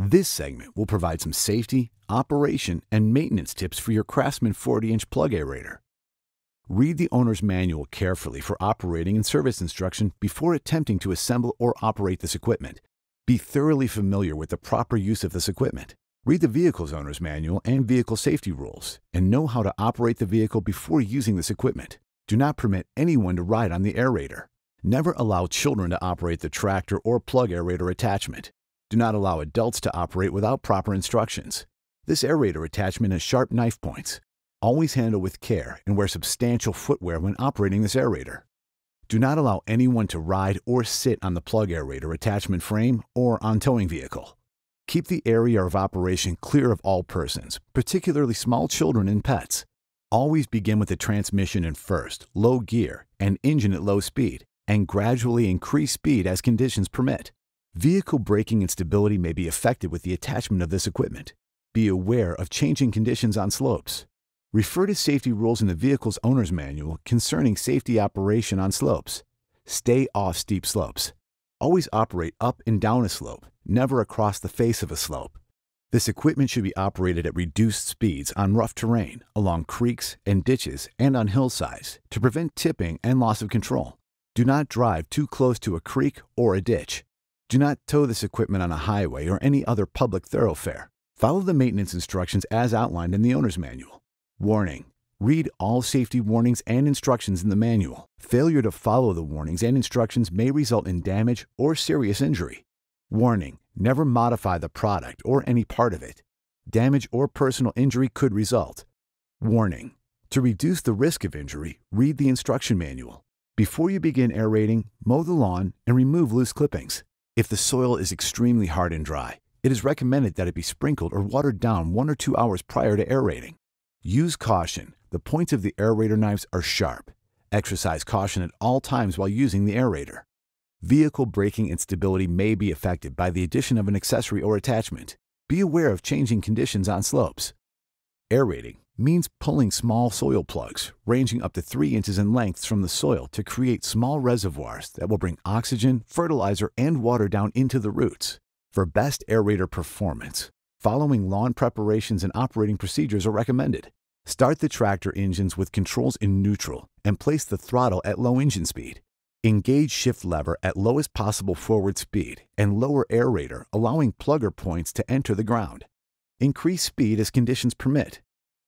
This segment will provide some safety, operation, and maintenance tips for your Craftsman 40-inch plug aerator. Read the owner's manual carefully for operating and service instruction before attempting to assemble or operate this equipment. Be thoroughly familiar with the proper use of this equipment. Read the vehicle's owner's manual and vehicle safety rules, and know how to operate the vehicle before using this equipment. Do not permit anyone to ride on the aerator. Never allow children to operate the tractor or plug aerator attachment. Do not allow adults to operate without proper instructions. This aerator attachment has sharp knife points. Always handle with care and wear substantial footwear when operating this aerator. Do not allow anyone to ride or sit on the plug aerator attachment frame or on towing vehicle. Keep the area of operation clear of all persons, particularly small children and pets. Always begin with the transmission in first, low gear, and engine at low speed, and gradually increase speed as conditions permit. Vehicle braking and stability may be affected with the attachment of this equipment. Be aware of changing conditions on slopes. Refer to safety rules in the vehicle's owner's manual concerning safety operation on slopes. Stay off steep slopes. Always operate up and down a slope, never across the face of a slope. This equipment should be operated at reduced speeds on rough terrain, along creeks and ditches, and on hillsides to prevent tipping and loss of control. Do not drive too close to a creek or a ditch. Do not tow this equipment on a highway or any other public thoroughfare. Follow the maintenance instructions as outlined in the owner's manual. Warning. Read all safety warnings and instructions in the manual. Failure to follow the warnings and instructions may result in damage or serious injury. Warning. Never modify the product or any part of it. Damage or personal injury could result. Warning. To reduce the risk of injury, read the instruction manual. Before you begin aerating, mow the lawn and remove loose clippings. If the soil is extremely hard and dry, it is recommended that it be sprinkled or watered down one or two hours prior to aerating. Use caution. The points of the aerator knives are sharp. Exercise caution at all times while using the aerator. Vehicle braking instability may be affected by the addition of an accessory or attachment. Be aware of changing conditions on slopes. Aerating means pulling small soil plugs, ranging up to 3 inches in length from the soil to create small reservoirs that will bring oxygen, fertilizer, and water down into the roots. For best aerator performance, following lawn preparations and operating procedures are recommended. Start the tractor engines with controls in neutral and place the throttle at low engine speed. Engage shift lever at lowest possible forward speed and lower aerator, allowing plugger points to enter the ground. Increase speed as conditions permit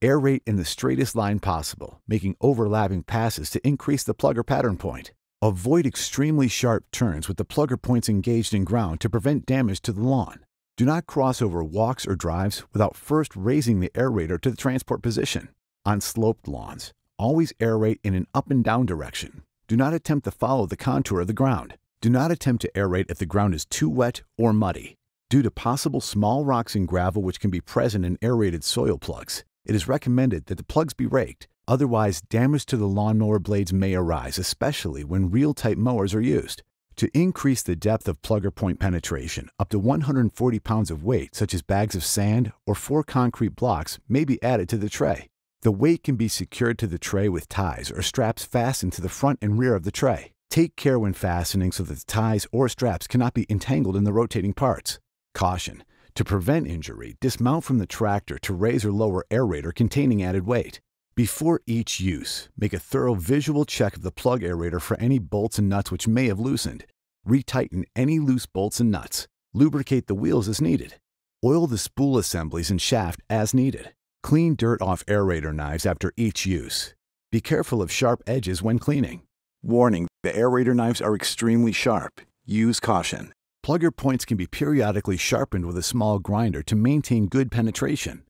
Aerate rate in the straightest line possible, making overlapping passes to increase the plugger pattern point. Avoid extremely sharp turns with the plugger points engaged in ground to prevent damage to the lawn. Do not cross over walks or drives without first raising the aerator to the transport position. On sloped lawns, always aerate in an up and down direction. Do not attempt to follow the contour of the ground. Do not attempt to aerate if the ground is too wet or muddy. Due to possible small rocks and gravel which can be present in aerated soil plugs, it is recommended that the plugs be raked, otherwise damage to the lawnmower blades may arise, especially when reel-type mowers are used. To increase the depth of plugger point penetration, up to 140 pounds of weight, such as bags of sand or four concrete blocks, may be added to the tray. The weight can be secured to the tray with ties or straps fastened to the front and rear of the tray. Take care when fastening so that the ties or straps cannot be entangled in the rotating parts. Caution to prevent injury, dismount from the tractor to raise or lower aerator containing added weight. Before each use, make a thorough visual check of the plug aerator for any bolts and nuts which may have loosened. Retighten any loose bolts and nuts. Lubricate the wheels as needed. Oil the spool assemblies and shaft as needed. Clean dirt off aerator knives after each use. Be careful of sharp edges when cleaning. Warning, the aerator knives are extremely sharp. Use caution. Plugger points can be periodically sharpened with a small grinder to maintain good penetration.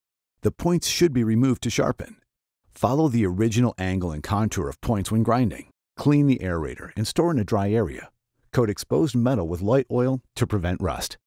The points should be removed to sharpen. Follow the original angle and contour of points when grinding. Clean the aerator and store in a dry area. Coat exposed metal with light oil to prevent rust.